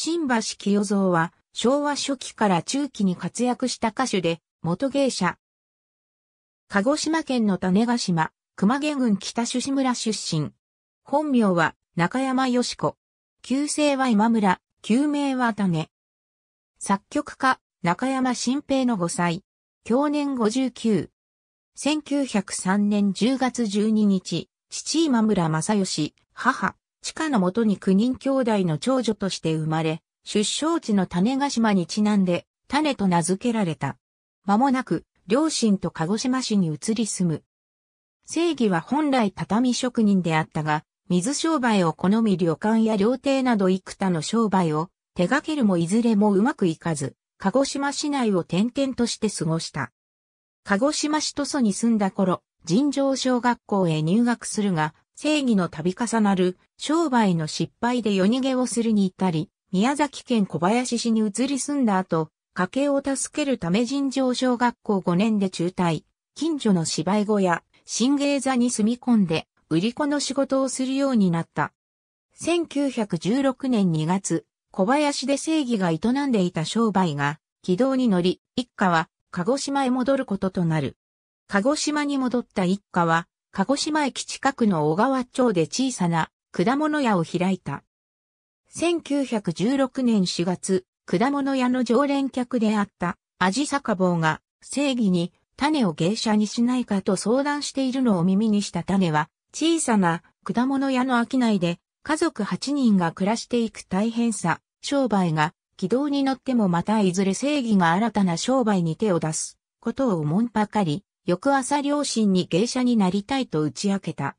新橋清蔵は昭和初期から中期に活躍した歌手で元芸者。鹿児島県の種ヶ島、熊毛郡北種子村出身。本名は中山よし子。旧姓は今村、旧名は種。作曲家、中山新平の5歳。享年59。1903年10月12日、父今村正義、母、地下のもとに9人兄弟の長女として生まれ、出生地の種ヶ島にちなんで、種と名付けられた。間もなく、両親と鹿児島市に移り住む。正義は本来畳職人であったが、水商売を好み旅館や料亭など幾多の商売を手掛けるもいずれもうまくいかず、鹿児島市内を転々として過ごした。鹿児島市都蘇に住んだ頃、尋常小学校へ入学するが、正義の度重なる商売の失敗で夜逃げをするに至り、宮崎県小林市に移り住んだ後、家計を助けるため尋常小学校5年で中退、近所の芝居小屋、新芸座に住み込んで、売り子の仕事をするようになった。1916年2月、小林で正義が営んでいた商売が、軌道に乗り、一家は、鹿児島へ戻ることとなる。鹿児島に戻った一家は、鹿児島駅近くの小川町で小さな果物屋を開いた。1916年4月、果物屋の常連客であった味ボ坊が正義に種を芸者にしないかと相談しているのを耳にした種は小さな果物屋の商いで家族8人が暮らしていく大変さ、商売が軌道に乗ってもまたいずれ正義が新たな商売に手を出すことを思んばかり翌朝両親に芸者になりたいと打ち明けた。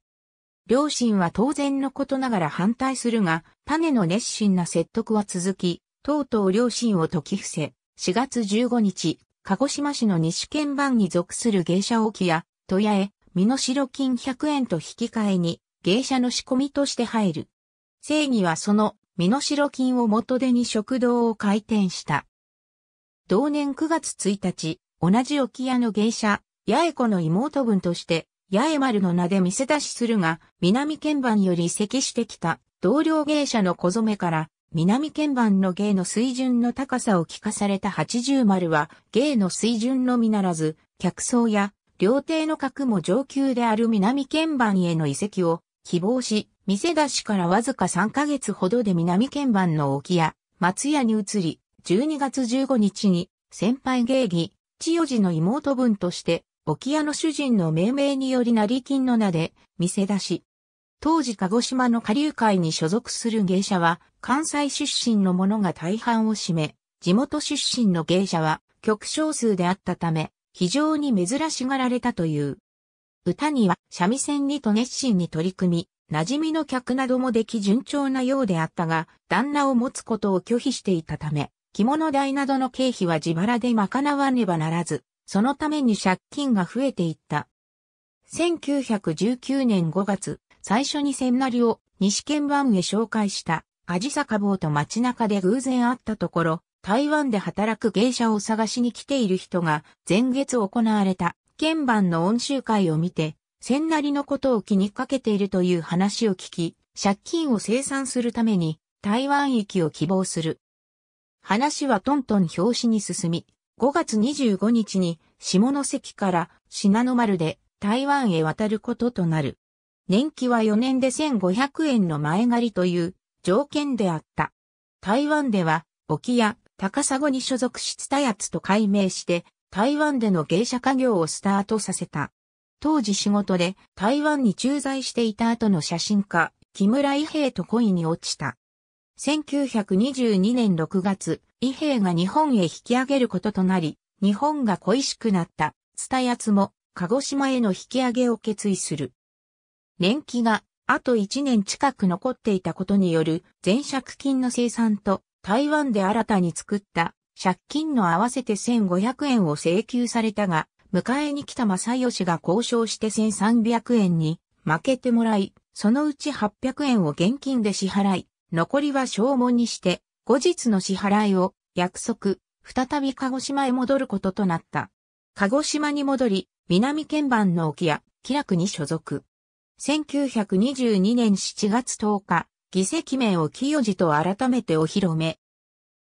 両親は当然のことながら反対するが、種の熱心な説得は続き、とうとう両親を解き伏せ、4月15日、鹿児島市の西県番に属する芸者置屋、戸屋へ、身代金100円と引き換えに、芸者の仕込みとして入る。正義はその、身代金を元手に食堂を開店した。同年9月1日、同じ置屋の芸者、八重子の妹分として、八重丸の名で見せ出しするが、南鍵盤より移籍してきた同僚芸者の小染から、南鍵盤の芸の水準の高さを聞かされた八十丸は、芸の水準のみならず、客層や、料亭の格も上級である南鍵盤への移籍を希望し、見せ出しからわずか3ヶ月ほどで南鍵盤の沖屋、松屋に移り、12月15日に、先輩芸妓、千代寺の妹分として、沖屋の主人の命名により成金の名で、見せ出し。当時鹿児島の下流会に所属する芸者は、関西出身の者が大半を占め、地元出身の芸者は極少数であったため、非常に珍しがられたという。歌には三味線にと熱心に取り組み、馴染みの客などもでき順調なようであったが、旦那を持つことを拒否していたため、着物代などの経費は自腹で賄わねばならず、そのために借金が増えていった。1919年5月、最初に千成を西県湾へ紹介したアジサカボウと街中で偶然会ったところ、台湾で働く芸者を探しに来ている人が前月行われた鍵盤の音集会を見て、千成のことを気にかけているという話を聞き、借金を清算するために台湾行きを希望する。話はトントン表紙に進み、5月25日に下関から信濃丸で台湾へ渡ることとなる。年期は4年で1500円の前借りという条件であった。台湾では、沖や高砂に所属したやつと改名して、台湾での芸者家業をスタートさせた。当時仕事で台湾に駐在していた後の写真家、木村伊兵と恋に落ちた。1922年6月、伊兵が日本へ引き上げることとなり、日本が恋しくなった、たやつも、鹿児島への引き上げを決意する。年期が、あと1年近く残っていたことによる、前借金の生産と、台湾で新たに作った、借金の合わせて1500円を請求されたが、迎えに来た正義が交渉して1300円に、負けてもらい、そのうち800円を現金で支払い、残りは消耗にして、後日の支払いを約束、再び鹿児島へ戻ることとなった。鹿児島に戻り、南県番の沖や気楽に所属。1922年7月10日、議席名を清寺と改めてお披露目。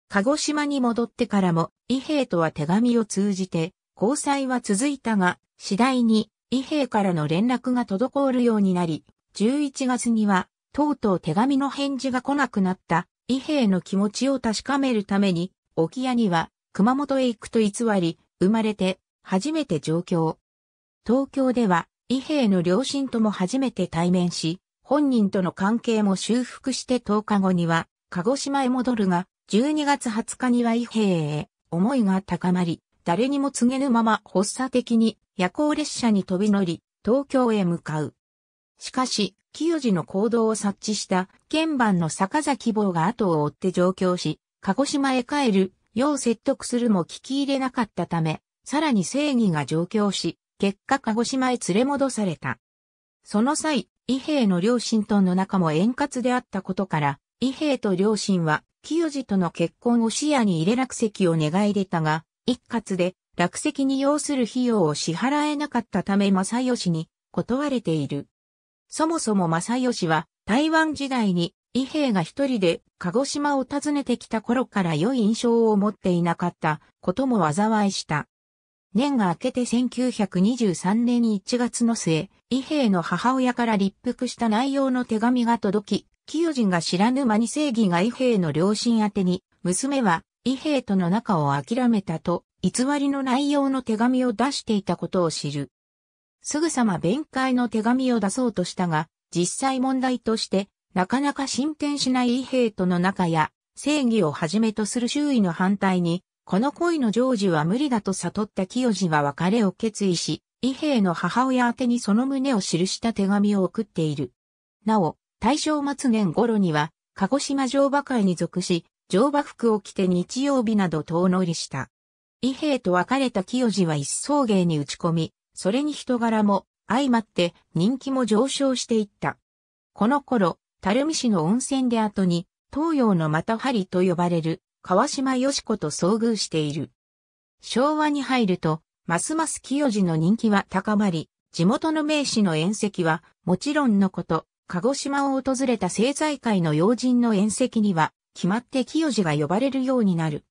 鹿児島に戻ってからも、伊兵とは手紙を通じて、交際は続いたが、次第に、伊兵からの連絡が滞るようになり、11月には、とうとう手紙の返事が来なくなった、伊兵衛の気持ちを確かめるために、沖屋には熊本へ行くと偽り、生まれて初めて上京。東京では、伊兵衛の両親とも初めて対面し、本人との関係も修復して10日後には、鹿児島へ戻るが、12月20日には伊兵衛へ、思いが高まり、誰にも告げぬまま発作的に夜行列車に飛び乗り、東京へ向かう。しかし、清治の行動を察知した、鍵番の坂崎坊が後を追って上京し、鹿児島へ帰る、よう説得するも聞き入れなかったため、さらに正義が上京し、結果鹿児島へ連れ戻された。その際、伊兵衛の両親との仲も円滑であったことから、伊兵衛と両親は、清治との結婚を視野に入れ落石を願い出たが、一括で落石に要する費用を支払えなかったため正義に断れている。そもそも正義は台湾時代に伊兵が一人で鹿児島を訪ねてきた頃から良い印象を持っていなかったことも災いした。年が明けて1923年1月の末、伊兵の母親から立腹した内容の手紙が届き、清人が知らぬ間に正義が伊兵の両親宛に、娘は伊兵との仲を諦めたと、偽りの内容の手紙を出していたことを知る。すぐさま弁解の手紙を出そうとしたが、実際問題として、なかなか進展しない異イとの中や、正義をはじめとする周囲の反対に、この恋の成就は無理だと悟った清治は別れを決意し、伊兵の母親宛にその旨を記した手紙を送っている。なお、大正末年頃には、鹿児島乗馬会に属し、乗馬服を着て日曜日など遠乗りした。伊兵と別れた清治は一層芸に打ち込み、それに人柄も相まって人気も上昇していった。この頃、垂水市の温泉で後に、東洋のまた針と呼ばれる川島よし子と遭遇している。昭和に入ると、ますます清治の人気は高まり、地元の名士の宴席は、もちろんのこと、鹿児島を訪れた政財界の要人の宴席には、決まって清治が呼ばれるようになる。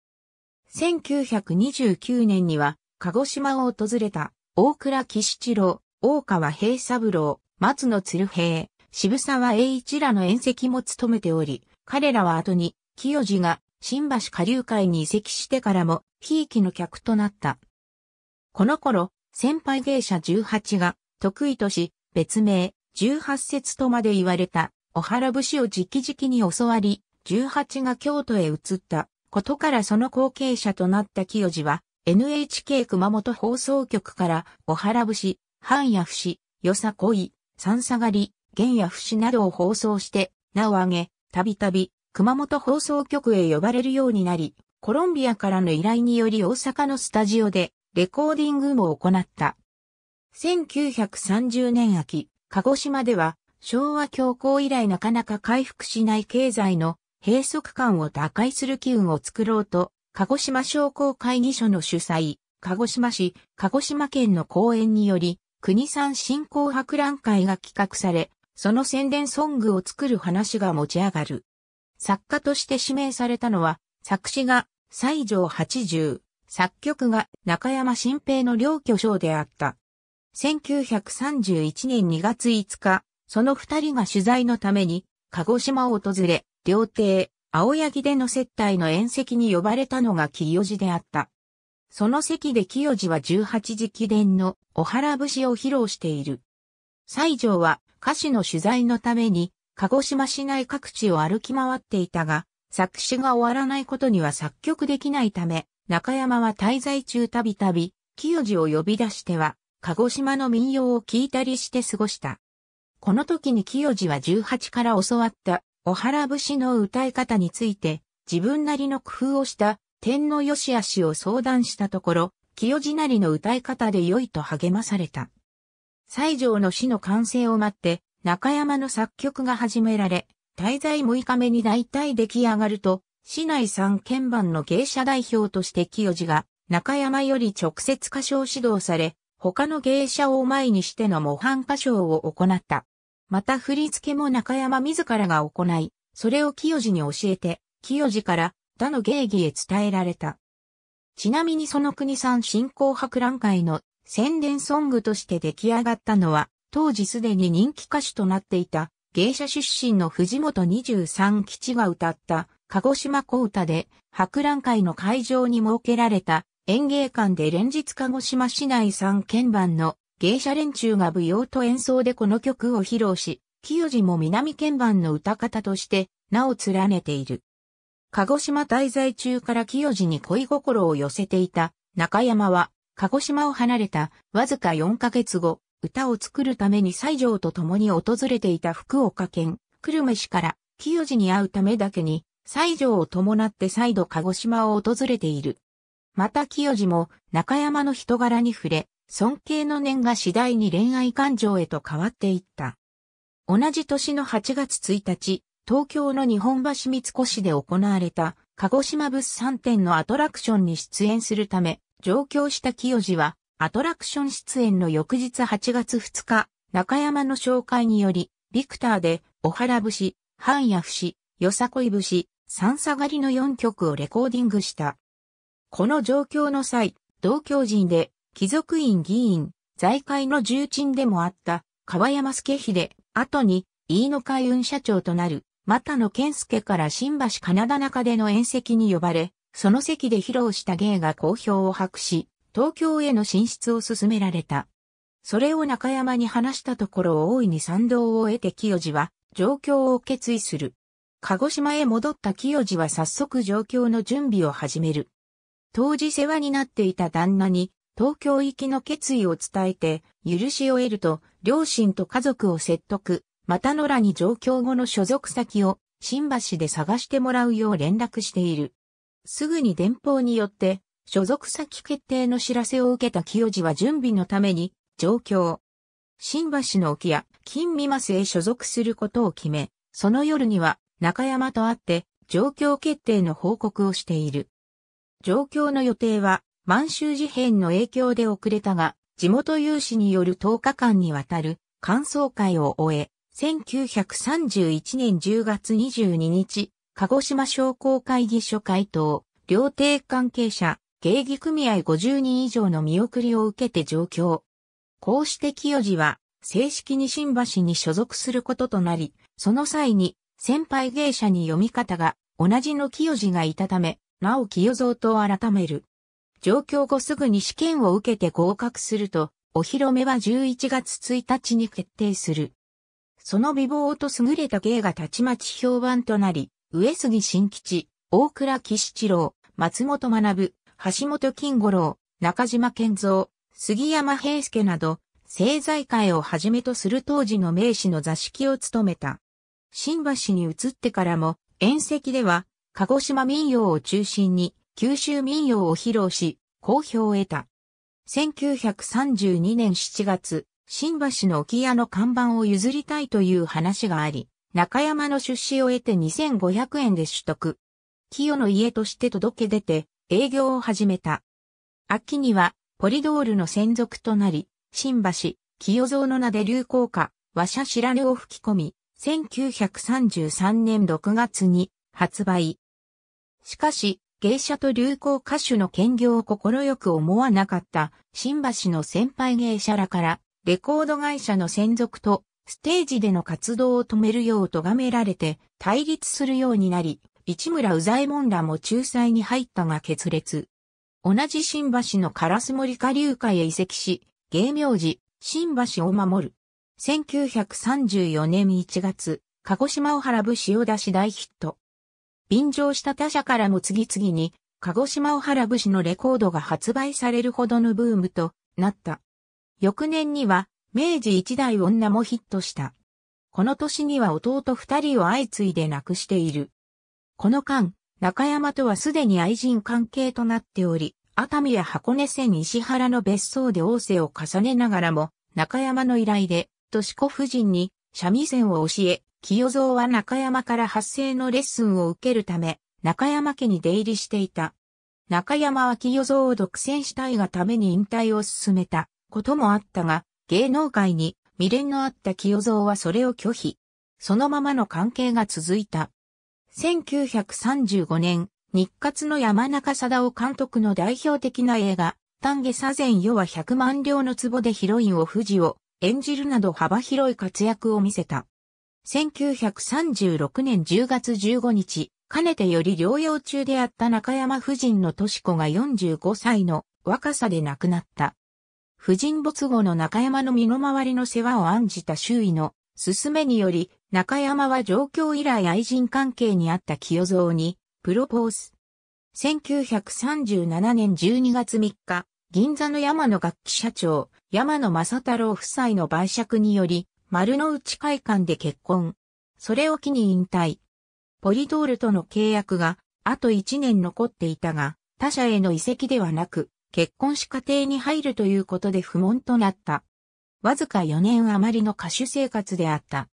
1929年には、鹿児島を訪れた大倉喜七郎、大川平三郎、松野鶴平、渋沢栄一らの宴席も務めており、彼らは後に、清治が新橋下流会に移籍してからも、ひいきの客となった。この頃、先輩芸者18が、得意とし、別名、18節とまで言われた、小原節を直々に教わり、18が京都へ移った、ことからその後継者となった清治は、NHK 熊本放送局から小原節、半夜節、よさこい、三下がり、玄夜節などを放送して、名を挙げ、たびたび熊本放送局へ呼ばれるようになり、コロンビアからの依頼により大阪のスタジオでレコーディングも行った。1930年秋、鹿児島では昭和恐慌以来なかなか回復しない経済の閉塞感を打開する機運を作ろうと、鹿児島商工会議所の主催、鹿児島市、鹿児島県の公演により、国産振興博覧会が企画され、その宣伝ソングを作る話が持ち上がる。作家として指名されたのは、作詞が西条八十、作曲が中山新平の両巨匠であった。1931年2月5日、その二人が取材のために、鹿児島を訪れ、料亭、青柳での接待の宴席に呼ばれたのが清寺であった。その席で清寺は18時記伝のお原節を披露している。西条は歌詞の取材のために鹿児島市内各地を歩き回っていたが、作詞が終わらないことには作曲できないため、中山は滞在中たびたび、清寺を呼び出しては、鹿児島の民謡を聞いたりして過ごした。この時に清寺は18から教わった小原節の歌い方について、自分なりの工夫をした天皇し悪しを相談したところ、清地なりの歌い方で良いと励まされた。西条の死の完成を待って、中山の作曲が始められ、滞在6日目に大体出来上がると、市内三鍵盤の芸者代表として清地が、中山より直接歌唱指導され、他の芸者を前にしての模範歌唱を行った。また振り付けも中山自らが行い、それを清治に教えて、清治から他の芸妓へ伝えられた。ちなみにその国産振興博覧会の宣伝ソングとして出来上がったのは、当時すでに人気歌手となっていた芸者出身の藤本23吉が歌った鹿児島小歌で博覧会の会場に設けられた演芸館で連日鹿児島市内三県版の芸者連中が舞踊と演奏でこの曲を披露し、清治も南鍵盤の歌方として名を連ねている。鹿児島滞在中から清治に恋心を寄せていた中山は、鹿児島を離れたわずか4ヶ月後、歌を作るために西条と共に訪れていた福岡県、久留米市から清治に会うためだけに、西条を伴って再度鹿児島を訪れている。また清治も中山の人柄に触れ、尊敬の念が次第に恋愛感情へと変わっていった。同じ年の8月1日、東京の日本橋三越で行われた鹿児島物産展のアトラクションに出演するため、上京した清治は、アトラクション出演の翌日8月2日、中山の紹介により、ビクターで、小原節、半夜節、よさこい節、三下がりの4曲をレコーディングした。この状況の際、同教人で貴族院議員、財界の重鎮でもあった、川山助秀、後に、飯野海運社長となる、又野健介から新橋カナダ中での宴席に呼ばれ、その席で披露した芸が好評を博し、東京への進出を勧められた。それを中山に話したところ大いに賛同を得て清治は、状況を決意する。鹿児島へ戻った清治は早速状況の準備を始める。当時世話になっていた旦那に、東京行きの決意を伝えて、許しを得ると、両親と家族を説得、また野良に上京後の所属先を、新橋で探してもらうよう連絡している。すぐに電報によって、所属先決定の知らせを受けた清治は準備のために、上京。新橋の沖や金美増へ所属することを決め、その夜には中山と会って、状況決定の報告をしている。状況の予定は満州事変の影響で遅れたが、地元有志による10日間にわたる感想会を終え、1931年10月22日、鹿児島商工会議所会頭、料亭関係者、芸妓組合50人以上の見送りを受けて上京。こうして清治は、正式に新橋に所属することとなり、その際に、先輩芸者に読み方が同じの清治がいたため、なお清蔵と改める。上京後すぐに試験を受けて合格すると、お披露目は11月1日に決定する。その美貌と優れた芸がたちまち評判となり、上杉新吉、大倉喜七郎、松本学、橋本金五郎、中島健三、杉山平介など、政財界をはじめとする当時の名士の座敷を務めた。新橋に移ってからも、宴席では、鹿児島民謡を中心に、九州民謡を披露し、好評を得た。1932年7月、新橋の置屋の看板を譲りたいという話があり、中山の出資を得て2500円で取得。清の家として届け出て営業を始めた。秋にはポリドールの専属となり、新橋、清蔵の名で流行歌、和社知られを吹き込み、1933年6月に発売。しかし、芸者と流行歌手の兼業を心よく思わなかった新橋の先輩芸者らからレコード会社の専属とステージでの活動を止めるよう咎められて対立するようになり、市村うざえもんらも仲裁に入ったが決裂。同じ新橋のカラス森下流会へ移籍し、芸名字、新橋を守る。1934年1月、鹿児島を原部塩出し大ヒット。便乗した他社からも次々に、鹿児島小原節のレコードが発売されるほどのブームとなった。翌年には、明治一代女もヒットした。この年には弟二人を相次いで亡くしている。この間、中山とはすでに愛人関係となっており、熱海や箱根線石原の別荘で王政を重ねながらも、中山の依頼で、都市子夫人に三味線を教え、清蔵は中山から発声のレッスンを受けるため、中山家に出入りしていた。中山は清蔵を独占したいがために引退を進めたこともあったが、芸能界に未練のあった清蔵はそれを拒否。そのままの関係が続いた。1935年、日活の山中貞夫監督の代表的な映画、丹下左前世は100万両の壺でヒロインを富士を演じるなど幅広い活躍を見せた。1936年10月15日、かねてより療養中であった中山夫人の敏子が45歳の若さで亡くなった。夫人没後の中山の身の回りの世話を案じた周囲の勧めにより、中山は上京以来愛人関係にあった清蔵に、プロポーズ。1937年12月3日、銀座の山野楽器社長、山野正太郎夫妻の売借により、丸の内会館で結婚。それを機に引退。ポリドールとの契約があと1年残っていたが、他社への移籍ではなく、結婚し家庭に入るということで不問となった。わずか4年余りの歌手生活であった。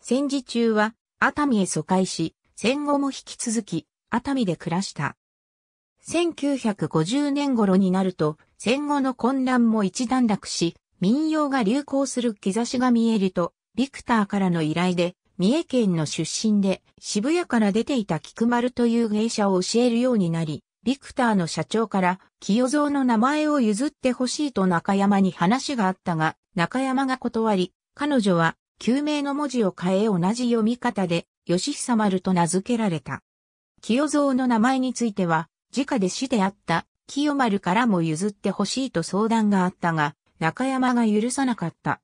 戦時中は熱海へ疎開し、戦後も引き続き熱海で暮らした。1950年頃になると戦後の混乱も一段落し、民謡が流行する兆しが見えると、ビクターからの依頼で、三重県の出身で、渋谷から出ていた菊丸という芸者を教えるようになり、ビクターの社長から、清蔵の名前を譲ってほしいと中山に話があったが、中山が断り、彼女は、救命の文字を変え同じ読み方で、吉久丸と名付けられた。清蔵の名前については、直で死であった、清丸からも譲ってほしいと相談があったが、中山が許さなかった。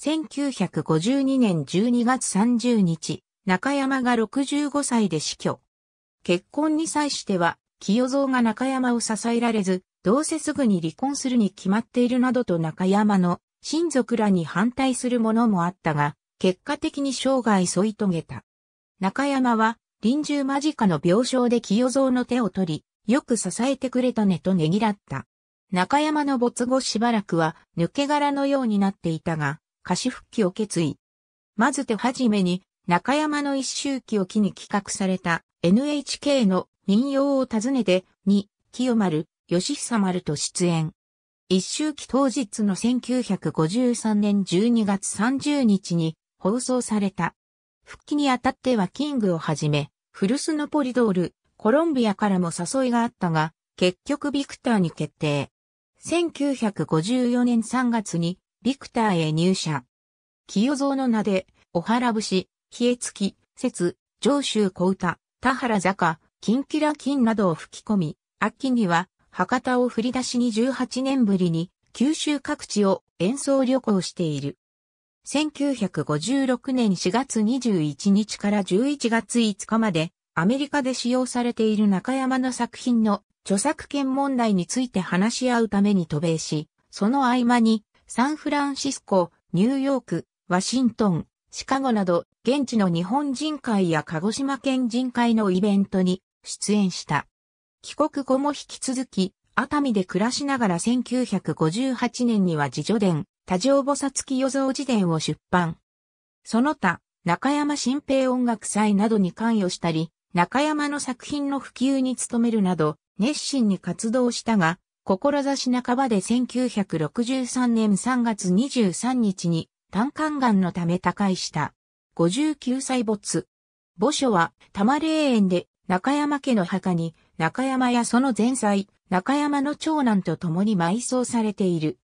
1952年12月30日、中山が65歳で死去。結婚に際しては、清蔵が中山を支えられず、どうせすぐに離婚するに決まっているなどと中山の親族らに反対するものもあったが、結果的に生涯添い遂げた。中山は臨終間近の病床で清蔵の手を取り、よく支えてくれたねとねぎらった。中山の没後しばらくは抜け殻のようになっていたが、歌詞復帰を決意。まず手始めに中山の一周期を機に企画された NHK の民謡を訪ねてに清丸、吉久丸と出演。一周期当日の1953年12月30日に放送された。復帰にあたってはキングをはじめ、古巣のポリドール、コロンビアからも誘いがあったが、結局ビクターに決定。1954年3月にビクターへ入社。清蔵の名で、お原節、冷え付き、節、上州小歌、田原坂、金キラ金などを吹き込み、秋には博多を振り出しに18年ぶりに九州各地を演奏旅行している。1956年4月21日から11月5日までアメリカで使用されている中山の作品の著作権問題について話し合うために渡米し、その合間にサンフランシスコ、ニューヨーク、ワシントン、シカゴなど現地の日本人会や鹿児島県人会のイベントに出演した。帰国後も引き続き熱海で暮らしながら1958年には自助伝、多情菩薩き予想辞伝を出版。その他、中山新平音楽祭などに関与したり、中山の作品の普及に努めるなど、熱心に活動したが、志半ばで1963年3月23日に胆管癌のため他界した。59歳没。墓所は多摩霊園で中山家の墓に中山やその前妻、中山の長男と共に埋葬されている。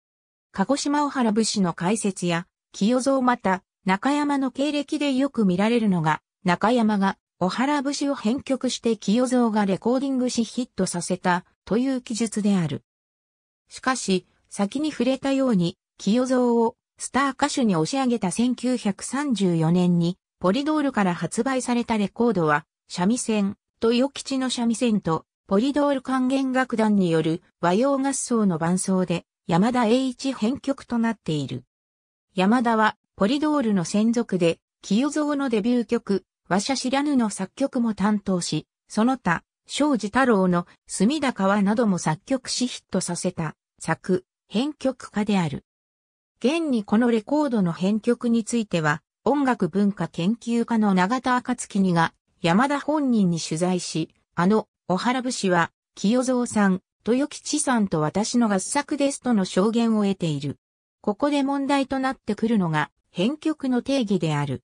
鹿児島小原武士の解説や、清蔵また、中山の経歴でよく見られるのが、中山が小原節を編曲して清蔵がレコーディングしヒットさせたという記述である。しかし、先に触れたように、清蔵をスター歌手に押し上げた1934年に、ポリドールから発売されたレコードは、シャミセン、と与吉のシャミセンと、ポリドール管弦楽団による和洋合奏の伴奏で、山田栄一編曲となっている。山田は、ポリドールの専属で、清蔵のデビュー曲、和社知らぬの作曲も担当し、その他、庄司太郎の隅田川なども作曲しヒットさせた作、編曲家である。現にこのレコードの編曲については、音楽文化研究家の永田暁にが山田本人に取材し、あの、小原節は、清蔵さん、豊吉さんと私の合作ですとの証言を得ている。ここで問題となってくるのが、編曲の定義である。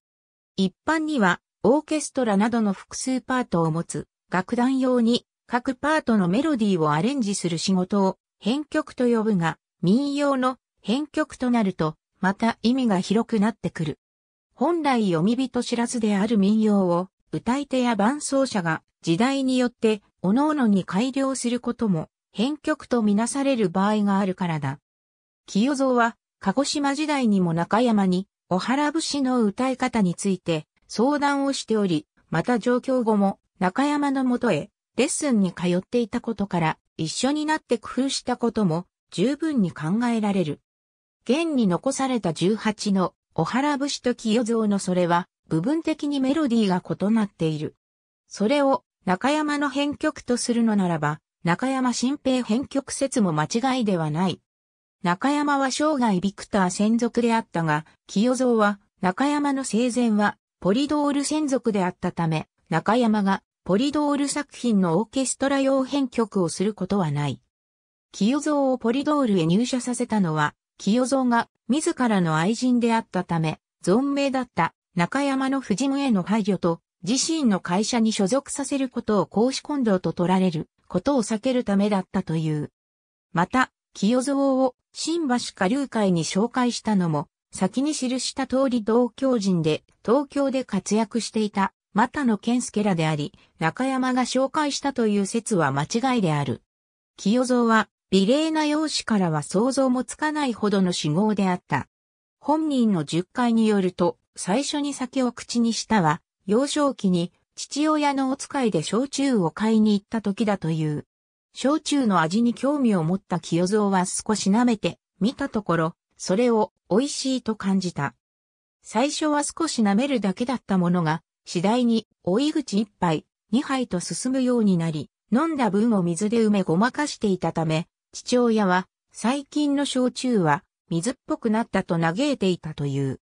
一般には、オーケストラなどの複数パートを持つ楽団用に各パートのメロディーをアレンジする仕事を編曲と呼ぶが民謡の編曲となるとまた意味が広くなってくる。本来読み人知らずである民謡を歌い手や伴奏者が時代によって各々に改良することも編曲とみなされる場合があるからだ。清蔵は鹿児島時代にも中山にお原節の歌い方について相談をしており、また上京後も中山のもとへレッスンに通っていたことから一緒になって工夫したことも十分に考えられる。現に残された18の小原節と清蔵のそれは部分的にメロディーが異なっている。それを中山の編曲とするのならば、中山新平編曲説も間違いではない。中山は生涯ビクター専属であったが、清蔵は中山の生前はポリドール専属であったため、中山がポリドール作品のオーケストラ用編曲をすることはない。清蔵をポリドールへ入社させたのは、清蔵が自らの愛人であったため、存命だった中山の藤務への配慮と、自身の会社に所属させることを公私混同と取られることを避けるためだったという。また、清蔵を新橋下流会に紹介したのも、先に記した通り同郷人で、東京で活躍していた、又野健介らであり、中山が紹介したという説は間違いである。清蔵は、美麗な容姿からは想像もつかないほどの死亡であった。本人の述回によると、最初に酒を口にしたは、幼少期に父親のお使いで焼酎を買いに行った時だという。焼酎の味に興味を持った清蔵は少し舐めて、見たところ、それを美味しいと感じた。最初は少し舐めるだけだったものが、次第に追い口一杯、二杯と進むようになり、飲んだ分を水で埋めごまかしていたため、父親は、最近の焼酎は水っぽくなったと嘆いていたという。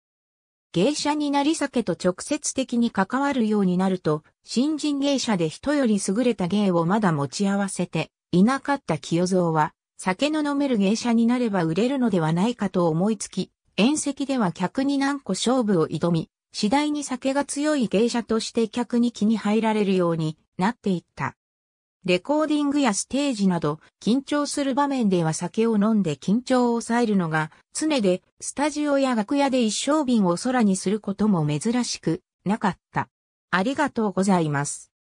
芸者になり酒と直接的に関わるようになると、新人芸者で人より優れた芸をまだ持ち合わせていなかった清蔵は、酒の飲める芸者になれば売れるのではないかと思いつき、宴席では客に何個勝負を挑み、次第に酒が強い芸者として客に気に入られるようになっていった。レコーディングやステージなど緊張する場面では酒を飲んで緊張を抑えるのが常でスタジオや楽屋で一升瓶を空にすることも珍しくなかった。ありがとうございます。